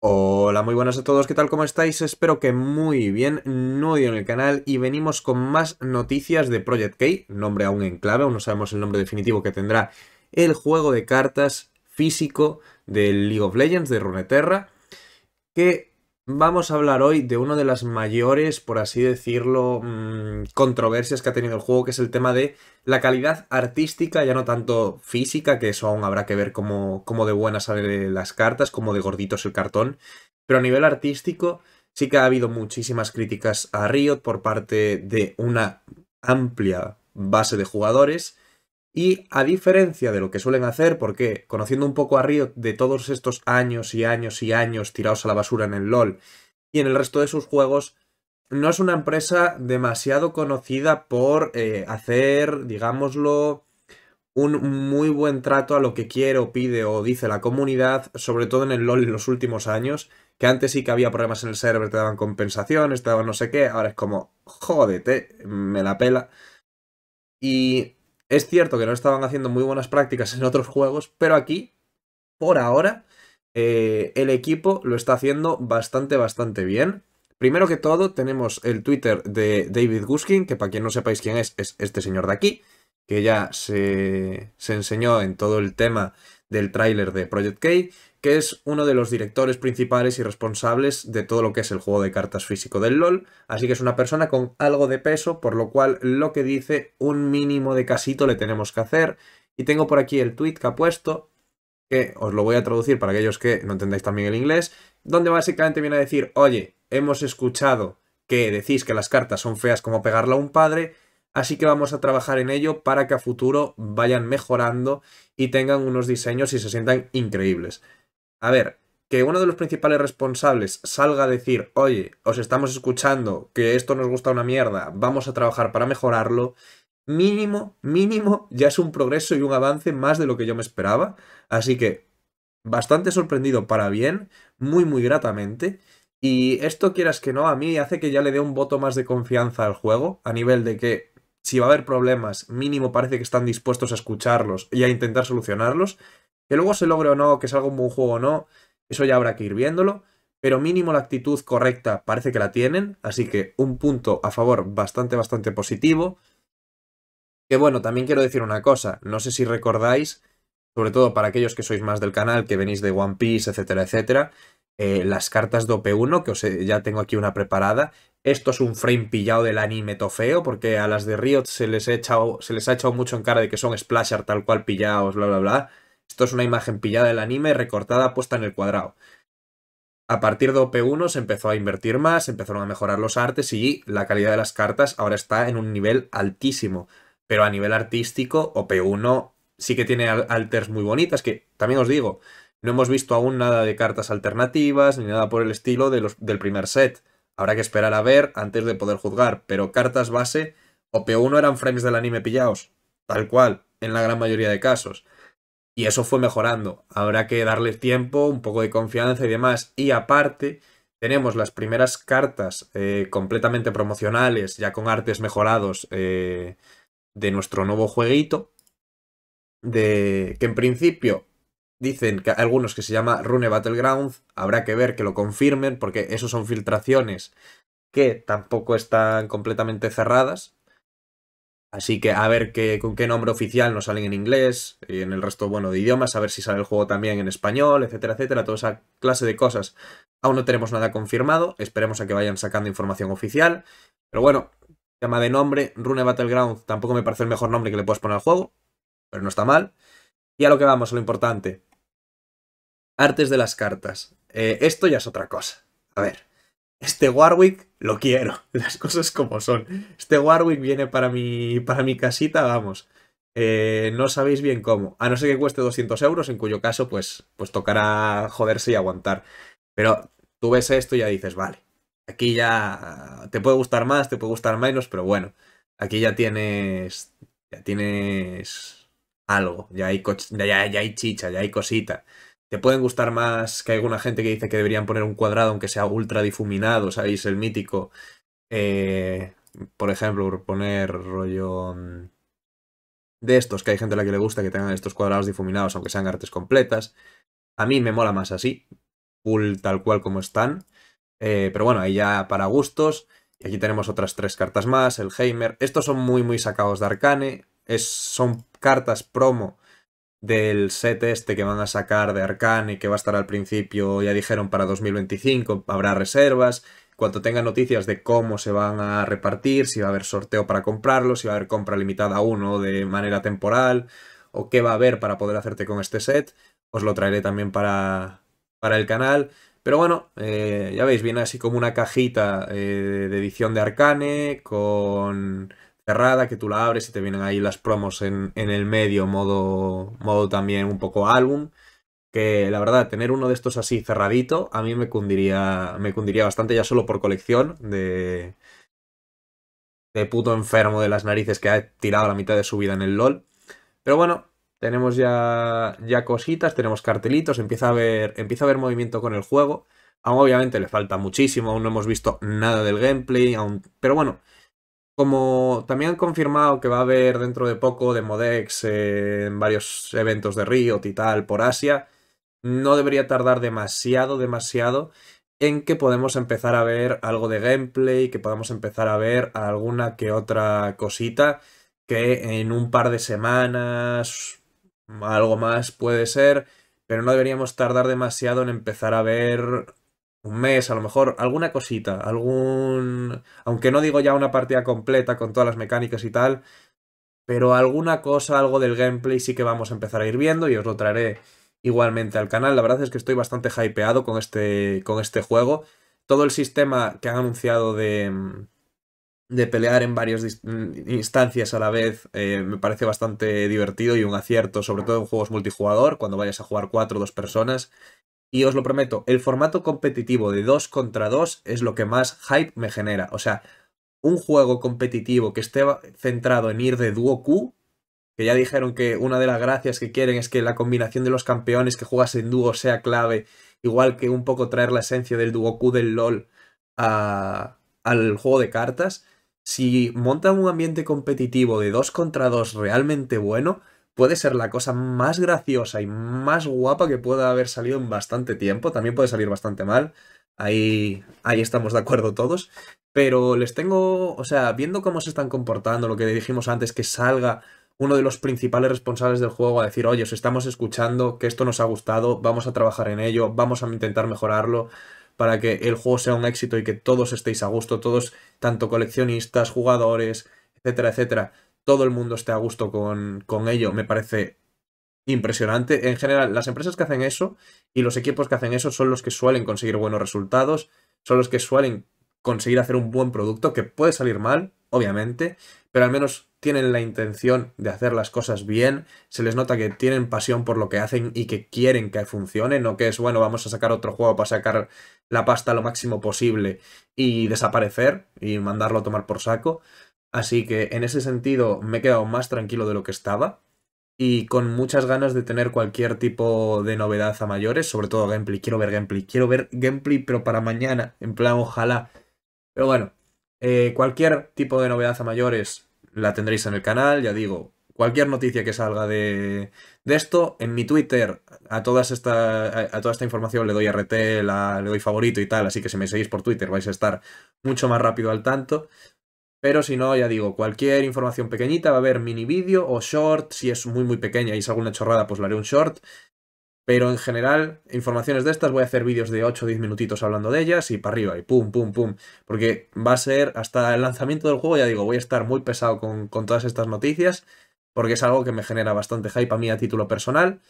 Hola, muy buenas a todos, ¿qué tal? ¿Cómo estáis? Espero que muy bien, nuevo en el canal y venimos con más noticias de Project K, nombre aún en clave, aún no sabemos el nombre definitivo que tendrá el juego de cartas físico del League of Legends, de Runeterra, que Vamos a hablar hoy de una de las mayores, por así decirlo, mm, controversias que ha tenido el juego, que es el tema de la calidad artística, ya no tanto física, que eso aún habrá que ver cómo, de buenas salen las cartas, cómo de gorditos el cartón, pero a nivel artístico sí que ha habido muchísimas críticas a Riot por parte de una amplia base de jugadores, y a diferencia de lo que suelen hacer, porque conociendo un poco a Riot de todos estos años y años y años tirados a la basura en el LOL y en el resto de sus juegos, no es una empresa demasiado conocida por eh, hacer, digámoslo, un muy buen trato a lo que quiere o pide o dice la comunidad, sobre todo en el LOL en los últimos años, que antes sí que había problemas en el server, te daban compensaciones, te daban no sé qué, ahora es como, jódete, me la pela. Y es cierto que no estaban haciendo muy buenas prácticas en otros juegos, pero aquí, por ahora, eh, el equipo lo está haciendo bastante, bastante bien. Primero que todo, tenemos el Twitter de David Guskin, que para quien no sepáis quién es, es este señor de aquí, que ya se, se enseñó en todo el tema del tráiler de Project K que es uno de los directores principales y responsables de todo lo que es el juego de cartas físico del LOL, así que es una persona con algo de peso, por lo cual lo que dice un mínimo de casito le tenemos que hacer. Y tengo por aquí el tweet que ha puesto, que os lo voy a traducir para aquellos que no entendáis también el inglés, donde básicamente viene a decir, oye, hemos escuchado que decís que las cartas son feas como pegarla a un padre, Así que vamos a trabajar en ello para que a futuro vayan mejorando y tengan unos diseños y se sientan increíbles. A ver, que uno de los principales responsables salga a decir, oye, os estamos escuchando, que esto nos gusta una mierda, vamos a trabajar para mejorarlo, mínimo, mínimo, ya es un progreso y un avance más de lo que yo me esperaba. Así que, bastante sorprendido para bien, muy, muy gratamente. Y esto, quieras que no, a mí hace que ya le dé un voto más de confianza al juego, a nivel de que si va a haber problemas, mínimo parece que están dispuestos a escucharlos y a intentar solucionarlos. Que luego se logre o no, que salga un buen juego o no, eso ya habrá que ir viéndolo. Pero mínimo la actitud correcta parece que la tienen, así que un punto a favor bastante, bastante positivo. Que bueno, también quiero decir una cosa, no sé si recordáis, sobre todo para aquellos que sois más del canal, que venís de One Piece, etcétera, etcétera, eh, las cartas de OP1, que os ya tengo aquí una preparada. Esto es un frame pillado del anime tofeo, porque a las de Riot se les, se les ha echado mucho en cara de que son splasher tal cual pillados, bla, bla, bla. Esto es una imagen pillada del anime, recortada, puesta en el cuadrado. A partir de OP1 se empezó a invertir más, empezaron a mejorar los artes y la calidad de las cartas ahora está en un nivel altísimo. Pero a nivel artístico, OP1 sí que tiene alters muy bonitas, que también os digo, no hemos visto aún nada de cartas alternativas ni nada por el estilo de los, del primer set. Habrá que esperar a ver antes de poder juzgar, pero cartas base, OP1 eran frames del anime pillados, tal cual, en la gran mayoría de casos. Y eso fue mejorando. Habrá que darle tiempo, un poco de confianza y demás. Y aparte, tenemos las primeras cartas eh, completamente promocionales, ya con artes mejorados eh, de nuestro nuevo jueguito. De, que en principio dicen que algunos que se llama Rune Battlegrounds, habrá que ver que lo confirmen, porque eso son filtraciones que tampoco están completamente cerradas. Así que a ver qué, con qué nombre oficial nos salen en inglés y eh, en el resto, bueno, de idiomas, a ver si sale el juego también en español, etcétera, etcétera, toda esa clase de cosas. Aún no tenemos nada confirmado, esperemos a que vayan sacando información oficial. Pero bueno, tema de nombre, Rune Battleground tampoco me parece el mejor nombre que le puedes poner al juego, pero no está mal. Y a lo que vamos, lo importante. Artes de las cartas. Eh, esto ya es otra cosa. A ver, este Warwick lo quiero, las cosas como son. Este Warwick viene para mi, para mi casita, vamos. Eh, no sabéis bien cómo. A no ser que cueste 200 euros, en cuyo caso, pues, pues tocará joderse y aguantar. Pero tú ves esto y ya dices, vale, aquí ya te puede gustar más, te puede gustar menos, pero bueno, aquí ya tienes, ya tienes algo, ya hay, ya hay chicha, ya hay cosita te pueden gustar más que alguna gente que dice que deberían poner un cuadrado aunque sea ultra difuminado, ¿sabéis? El mítico. Eh, por ejemplo, poner rollo mm, de estos, que hay gente a la que le gusta que tengan estos cuadrados difuminados aunque sean artes completas. A mí me mola más así, full tal cual como están. Eh, pero bueno, ahí ya para gustos. Y aquí tenemos otras tres cartas más, el Heimer. Estos son muy muy sacados de Arcane. Es, son cartas promo del set este que van a sacar de Arcane que va a estar al principio, ya dijeron, para 2025, habrá reservas. Cuando tengan noticias de cómo se van a repartir, si va a haber sorteo para comprarlo, si va a haber compra limitada a uno de manera temporal, o qué va a haber para poder hacerte con este set, os lo traeré también para, para el canal. Pero bueno, eh, ya veis, viene así como una cajita eh, de edición de Arcane con cerrada, que tú la abres y te vienen ahí las promos en, el medio, modo, modo también un poco álbum. Que la verdad, tener uno de estos así cerradito, a mí me cundiría, me cundiría bastante ya solo por colección de, de puto enfermo de las narices que ha tirado la mitad de su vida en el LOL. Pero bueno, tenemos ya, ya cositas, tenemos cartelitos, empieza a, haber, empieza a haber movimiento con el juego. Aún obviamente le falta muchísimo, aún no hemos visto nada del gameplay, aún, pero bueno, como también han confirmado que va a haber dentro de poco Demodex eh, en varios eventos de Riot y tal por Asia, no debería tardar demasiado, demasiado en que podemos empezar a ver algo de gameplay, que podamos empezar a ver alguna que otra cosita que en un par de semanas, algo más puede ser, pero no deberíamos tardar demasiado en empezar a ver un mes, a lo mejor alguna cosita, algún... Aunque no digo ya una partida completa con todas las mecánicas y tal, pero alguna cosa, algo del gameplay sí que vamos a empezar a ir viendo y os lo traeré igualmente al canal. La verdad es que estoy bastante hypeado con este, con este juego. Todo el sistema que han anunciado de, de pelear en varias mm, instancias a la vez eh, me parece bastante divertido y un acierto, sobre todo en juegos multijugador, cuando vayas a jugar cuatro o dos personas. Y os lo prometo, el formato competitivo de 2 contra 2 es lo que más hype me genera. O sea, un juego competitivo que esté centrado en ir de dúo Q, que ya dijeron que una de las gracias que quieren es que la combinación de los campeones que juegas en dúo sea clave, igual que un poco traer la esencia del dúo Q del LOL al juego de cartas. Si montan un ambiente competitivo de 2 contra 2 realmente bueno, puede ser la cosa más graciosa y más guapa que pueda haber salido en bastante tiempo. También puede salir bastante mal. Ahí, ahí estamos de acuerdo todos. Pero les tengo, o sea, viendo cómo se están comportando, lo que dijimos antes, que salga uno de los principales responsables del juego a decir, oye, os estamos escuchando, que esto nos ha gustado, vamos a trabajar en ello, vamos a intentar mejorarlo para que el juego sea un éxito y que todos estéis a gusto, todos, tanto coleccionistas, jugadores, etcétera, etcétera todo el mundo esté a gusto con, ello, me parece impresionante. En general, las empresas que hacen eso y los equipos que hacen eso son los que suelen conseguir buenos resultados, son los que suelen conseguir hacer un buen producto, que puede salir mal, obviamente, pero al menos tienen la intención de hacer las cosas bien, se les nota que tienen pasión por lo que hacen y que quieren que funcione, no que es, bueno, vamos a sacar otro juego para sacar la pasta lo máximo posible y desaparecer y mandarlo a tomar por saco. Así que en ese sentido me he quedado más tranquilo de lo que estaba y con muchas ganas de tener cualquier tipo de novedad a mayores, sobre todo gameplay. Quiero ver gameplay, quiero ver gameplay, pero para mañana, en plan, ojalá. Pero bueno, eh, cualquier tipo de novedad a mayores la tendréis en el canal, ya digo. Cualquier noticia que salga de, esto, en mi Twitter, a, todas esta, a, toda esta información le doy RT, le doy favorito y tal, así que si me seguís por Twitter vais a estar mucho más rápido al tanto. Pero si no, ya digo, cualquier información pequeñita va a haber mini vídeo o short. Si es muy muy pequeña y es alguna chorrada, pues lo haré un short. Pero en general, informaciones de estas, voy a hacer vídeos de 8 o 10 minutitos hablando de ellas y para arriba, y pum, pum, pum. Porque va a ser hasta el lanzamiento del juego, ya digo, voy a estar muy pesado con, con todas estas noticias, porque es algo que me genera bastante hype a mí a título personal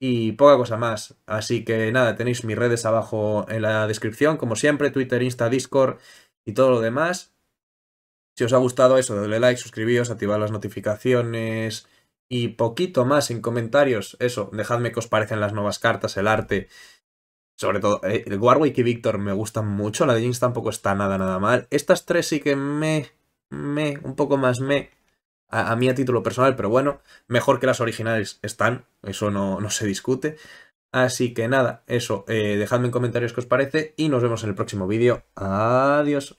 y poca cosa más. Así que nada, tenéis mis redes abajo en la descripción, como siempre, Twitter, Insta, Discord y todo lo demás. Si os ha gustado eso, dadle like, suscribíos, activad las notificaciones y poquito más en comentarios. Eso, dejadme que os parecen las nuevas cartas, el arte. Sobre todo, eh, el Warwick y Victor me gustan mucho. La de Jinx tampoco está nada, nada mal. Estas tres sí que me... me... un poco más me... A, mí a título personal, pero bueno, mejor que las originales están, eso no, no se discute. Así que nada, eso, eh, dejadme en comentarios qué os parece y nos vemos en el próximo vídeo. Adiós.